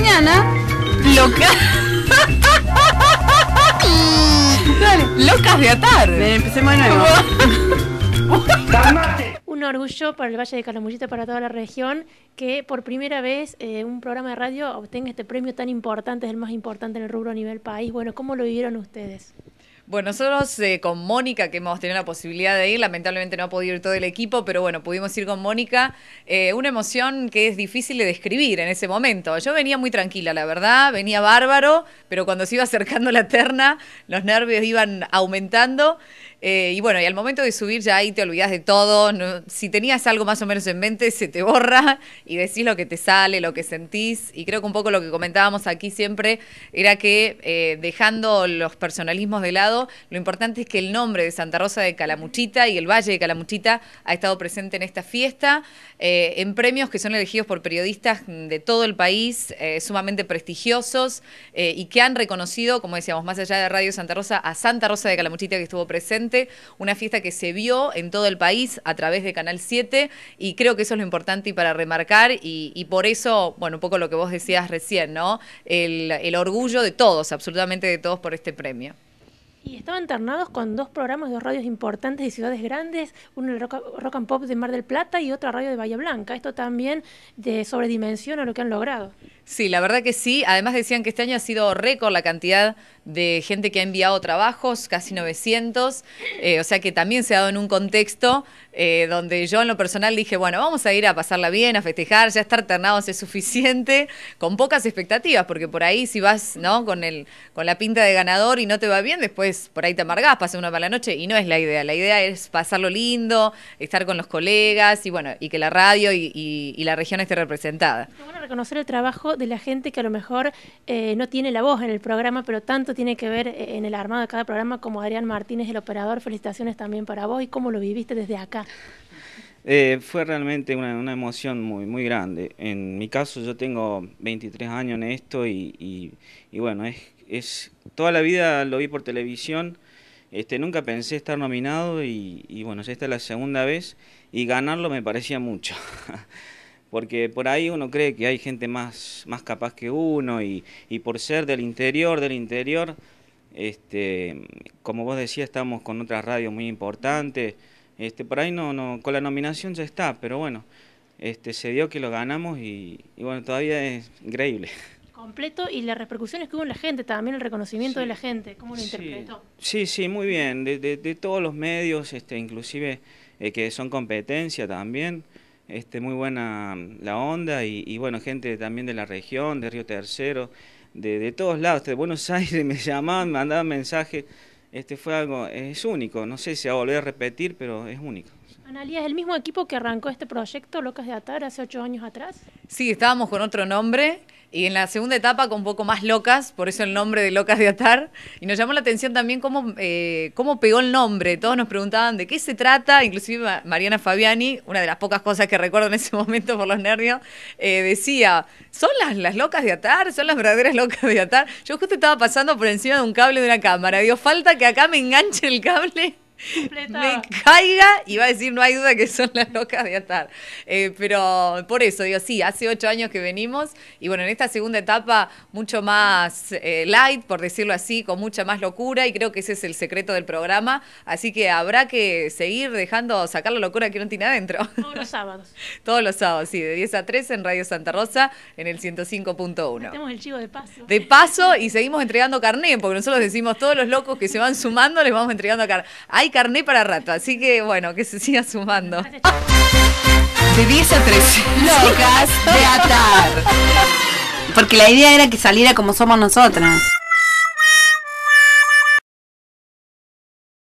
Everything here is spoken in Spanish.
mañana, locas. locas de atar. empecemos de nuevo. un orgullo para el Valle de Calamullita, para toda la región, que por primera vez eh, un programa de radio obtenga este premio tan importante, es el más importante en el rubro a nivel país. Bueno, ¿cómo lo vivieron ustedes? Bueno, nosotros eh, con Mónica, que hemos tenido la posibilidad de ir, lamentablemente no ha podido ir todo el equipo, pero bueno, pudimos ir con Mónica. Eh, una emoción que es difícil de describir en ese momento. Yo venía muy tranquila, la verdad, venía bárbaro, pero cuando se iba acercando la terna, los nervios iban aumentando. Eh, y bueno, y al momento de subir ya ahí te olvidas de todo. si tenías algo más o menos en mente, se te borra y decís lo que te sale, lo que sentís. Y creo que un poco lo que comentábamos aquí siempre era que eh, dejando los personalismos de lado, lo importante es que el nombre de Santa Rosa de Calamuchita y el Valle de Calamuchita ha estado presente en esta fiesta, eh, en premios que son elegidos por periodistas de todo el país, sumamente prestigiosos y que han reconocido, como decíamos, más allá de Radio Santa Rosa, a Santa Rosa de Calamuchita que estuvo presente una fiesta que se vio en todo el país a través de Canal 7 y creo que eso es lo importante y para remarcar y, por eso, bueno, un poco lo que vos decías recién, ¿no? El, orgullo de todos, absolutamente de todos por este premio. Y estaban internados con dos programas, dos radios importantes de ciudades grandes, uno el rock, and Pop de Mar del Plata y otro radio de Bahía Blanca. Esto también de sobredimensión a lo que han logrado. Sí, la verdad que sí. Además decían que este año ha sido récord la cantidad de gente que ha enviado trabajos, casi 900. Eh, o sea que también se ha dado en un contexto eh, donde yo en lo personal dije, bueno, vamos a ir a pasarla bien, a festejar, ya estar ternados es suficiente, con pocas expectativas, porque por ahí si vas ¿no? con, el, con la pinta de ganador y no te va bien, después por ahí te amargás, pasas una mala noche y no es la idea. La idea es pasarlo lindo, estar con los colegas y bueno, y que la radio y, y, la región esté representada. reconocer el trabajo de la gente que a lo mejor eh, no tiene la voz en el programa, pero tanto tiene que ver eh, en el armado de cada programa como Adrián Martínez, el operador. Felicitaciones también para vos y cómo lo viviste desde acá. Eh, fue realmente una, emoción muy, muy grande. En mi caso yo tengo 23 años en esto y, y, bueno, es, es, toda la vida lo vi por televisión. Este, nunca pensé estar nominado y, y bueno, esta es la segunda vez y ganarlo me parecía mucho. porque por ahí uno cree que hay gente más, más capaz que uno y, y por ser del interior, del interior, este, como vos decías, estamos con otras radios muy importantes, este, por ahí no, no, con la nominación ya está, pero bueno, este, se dio que lo ganamos y, bueno, todavía es increíble. Completo y las repercusiones que hubo en la gente, también el reconocimiento de la gente, ¿cómo lo interpretó? Sí, sí, muy bien, de, todos los medios, este, inclusive eh, que son competencia también. Este, muy buena mm, la onda y, bueno, gente también de la región, de Río Tercero, de, todos lados, de Buenos Aires me llamaban, me mandaban mensajes, este, fue algo, es único, no sé si va a volver a repetir, pero es único. Analía, ¿es el mismo equipo que arrancó este proyecto, Locas de Atar, hace ocho años atrás? Sí, estábamos con otro nombre. Y en la segunda etapa con un poco más locas, por eso el nombre de Locas de Atar. Y nos llamó la atención también cómo, eh, cómo pegó el nombre. Todos nos preguntaban de qué se trata, inclusive Mariana Fabiani, una de las pocas cosas que recuerdo en ese momento por los nervios, eh, decía, ¿son las, las locas de Atar? ¿Son las verdaderas locas de Atar? Yo justo estaba pasando por encima de un cable de una cámara. Dios, falta que acá me enganche el cable me caiga y va a decir, no hay duda que son las locas de atar. Eh, pero por eso, digo, sí, hace ocho años que venimos y bueno, en esta segunda etapa mucho más eh, light, por decirlo así, con mucha más locura y creo que ese es el secreto del programa. Así que habrá que seguir dejando sacar la locura que no tiene adentro. Todos los sábados. Todos los sábados, sí, de 10 a 3 en Radio Santa Rosa en el 105.1. tenemos el chivo de paso. De paso y seguimos entregando carné, porque nosotros decimos todos los locos que se van sumando les vamos entregando carne Hay Carne carné para rato, así que bueno, que se siga sumando. De 10 a 13 locas de atar. Porque la idea era que saliera como somos nosotras.